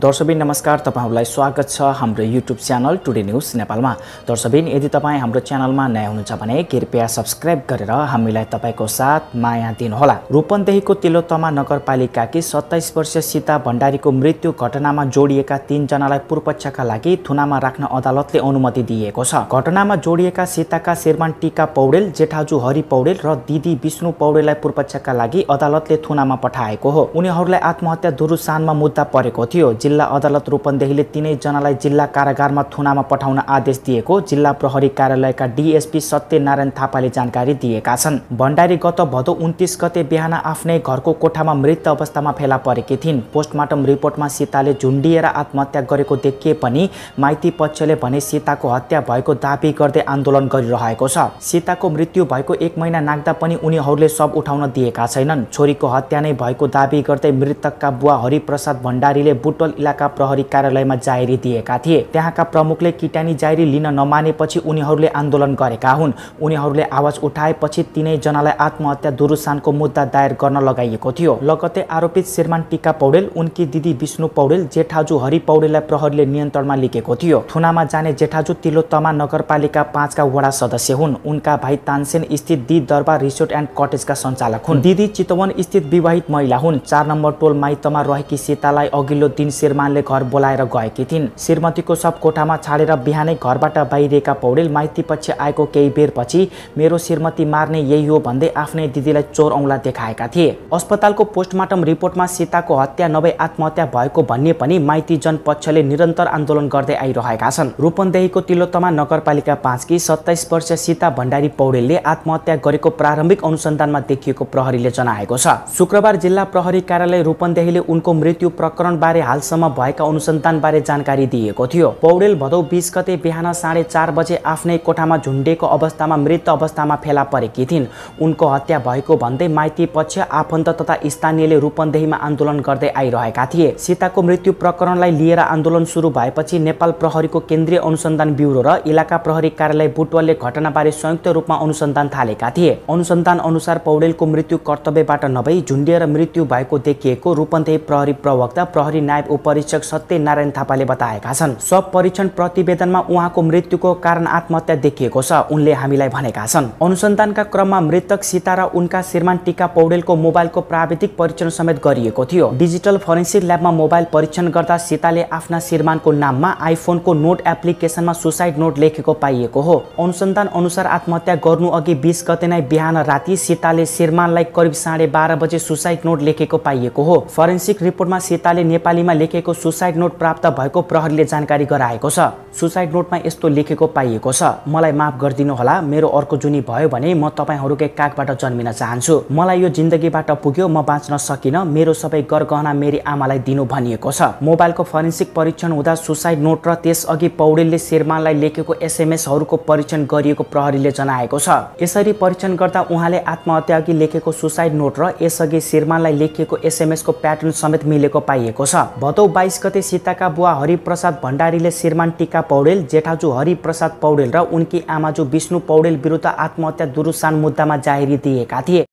दर्शबिन नमस्कार तपाईँहरूलाई स्वागत छ हाम्रो युट्युब च्यानल टुडे न्युज नेपालमा दर्शबिन यदि तपाईँ हाम्रो च्यानलमा नयाँ हुनुहुन्छ भने कृपया सब्सक्राइब गरेर हामीलाई तपाईँको साथ माया दिनुहोला रूपन्देहीको तिलोत्तमा नगरपालिकाकी सत्ताइस वर्षीय सीता भण्डारीको मृत्यु घटनामा जोडिएका तिनजनालाई पूर्वपक्षका लागि थुनामा राख्न अदालतले अनुमति दिएको छ घटनामा जोडिएका सीताका श्रीमान टिका पौडेल जेठाजु हरि पौडेल र दिदी विष्णु पौडेललाई पूर्वपक्षका लागि अदालतले थुनामा पठाएको हो उनीहरूलाई आत्महत्या दुरुसानमा मुद्दा परेको थियो जिल्ला अदालत रूपन्देहीले तिनैजनालाई जिल्ला कारागारमा थुनामा पठाउन आदेश दिएको जिल्ला प्रहरी कार्यालयका डिएसपी सत्यनारायण थापाले जानकारी दिएका छन् भण्डारी गत भदौ उन्तिस गते बिहान आफ्नै घरको कोठामा मृत अवस्थामा फेला परेकी थिइन् पोस्टमार्टम रिपोर्टमा सीताले झुन्डिएर आत्महत्या गरेको देखिए पनि माइती पक्षले भने सीताको हत्या भएको दावी गर्दै आन्दोलन गरिरहेको छ सीताको मृत्यु भएको एक महिना नाग्दा पनि उनीहरूले सब उठाउन दिएका छैनन् छोरीको हत्या नै भएको दावी गर्दै मृतकका बुवा हरिप्रसाद भण्डारीले बुटल इलाका प्रहरी कार्यालयमा जाहेरी दिएका थिए त्यहाँका प्रमुखले किटानी जाहेरी लिन नमानेपछि उनीहरूले आन्दोलन गरेका हुन् उनीहरूले आवाज उठाएपछि तिनैजनालाई आत्महत्या दुरुसानको मुद्दा दायर गर्न लगाइएको थियो लगतै आरोपित श्रीमान टिका पौडेल उनकी दिदी विष्णु पौडेल जेठाजु हरि पौडेललाई प्रहरीले नियन्त्रणमा लिएको थियो थुनामा जाने जेठाजु तिलोत्तमा नगरपालिका पाँचका वडा सदस्य हुन् उनका भाइ तानसेन स्थित दि दरबार रिसोर्ट एन्ड कटेजका सञ्चालक हुन् दिदी चितवन स्थित विवाहित महिला हुन् चार नम्बर टोल माइतमा रहेकी सीतालाई अघिल्लो दिन श्रीमानले घर बोलाएर गएकी थिइन् श्रीमतीको सब कोठामा छाडेर बिहानै घरबाट बाहिरिएका पौडेल माइती माइतीपछि आएको केही बेरपछि मेरो श्रीमती मार्ने यही हो भन्दै आफ्नै दिदीलाई चोर औँला देखाएका थिए अस्पतालको पोस्टमार्टम रिपोर्टमा सीताको हत्या नभई आत्महत्या भएको भन्ने पनि माइतीजन पक्षले निरन्तर आन्दोलन गर्दै आइरहेका छन् रूपन्देहीको तिलोत्तमा नगरपालिका पाँचकी सत्ताइस वर्ष सीता भण्डारी पौडेलले आत्महत्या गरेको प्रारम्भिक अनुसन्धानमा देखिएको प्रहरीले जनाएको छ शुक्रबार जिल्ला प्रहरी कार्यालय रूपन्देहीले उनको मृत्यु प्रकरणबारे हालसम्म अहिलेसम्म भएका अनुसन्धानबारे जानकारी दिएको थियो पौडेल भदौ बिस गते बिहान साढे बजे आफ्नै कोठामा झुन्डेको अवस्थामा मृत अवस्थामा फेला परेकी थिइन् उनको हत्या भएको भन्दै माइती पक्ष आफन्त तथा स्थानीयले रूपन्देहीमा आन्दोलन गर्दै आइरहेका थिए सीताको मृत्यु प्रकरणलाई लिएर आन्दोलन सुरु भएपछि नेपाल प्रहरीको केन्द्रीय अनुसन्धान ब्युरो र इलाका प्रहरी कार्यालय बुटवलले घटनाबारे संयुक्त रूपमा अनुसन्धान थालेका थिए अनुसन्धान अनुसार पौडेलको मृत्यु कर्तव्यबाट नभई झुन्डिएर मृत्यु भएको देखिएको रूपन्देही प्रहरी प्रवक्ता प्रहरी नायब उपरीक्षक सत्यनारायण थापाले बताएका छन् सब परीक्षण प्रतिवेदनमा उहाँको मृत्युको कारण आत्महत्या देखिएको छ उनले हामीलाई भनेका छन् अनुसन्धानका क्रममा मृतक सीता र उनका श्रीमान टिका पौडेलको मोबाइलको प्राविधिक परीक्षण समेत गरिएको थियो डिजिटल फरेन्सिक ल्याबमा मोबाइल परीक्षण गर्दा सीताले आफ्ना श्रीमानको नाममा आइफोनको नोट एप्लिकेसनमा सुसाइड नोट लेखेको पाइएको हो अनुसन्धान अनुसार आत्महत्या गर्नु अघि बिस गते नै बिहान राति सीताले श्रीमानलाई करिब साढे बाह्र बजे सुसाइड नोट लेखेको पाइएको हो फरेन्सिक रिपोर्टमा सीताले नेपालीमा लेखेको सुसाइड नोट प्राप्त भएको प्रहरीले जानकारी गराएको छ सुसाइड नोटमा यस्तो लेखेको पाइएको छ मलाई माफ होला मेरो अर्को जुनी भयो भने म तपाईँहरूकै कागबाट जन्मिन चाहन्छु मलाई यो जिन्दगीबाट पुग्यो म बाँच्न सकिनँ मेरो सबै गरगहना मेरी आमालाई दिनु भनिएको छ मोबाइलको फरेन्सिक परीक्षण हुँदा सुसाइड नोट र त्यसअघि पौडेलले शेरमानलाई लेखेको एसएमएसहरूको परीक्षण गरिएको प्रहरीले जनाएको छ यसरी परीक्षण गर्दा उहाँले आत्महत्या अघि लेखेको सुसाइड नोट र यसअघि शेरमानलाई लेखिएको एसएमएसको प्याटर्न समेत मिलेको पाइएको छ भदौ बाइस गते सीताका बुवा हरिप्रसाद भण्डारीले श्रीमान टिका पौडेल जेठाजु हरिप्रसाद पौडेल र उनकी आमाजु विष्णु पौडेल विरुद्ध आत्महत्या दुरुसान मुद्दामा जाहेरी दिएका थिए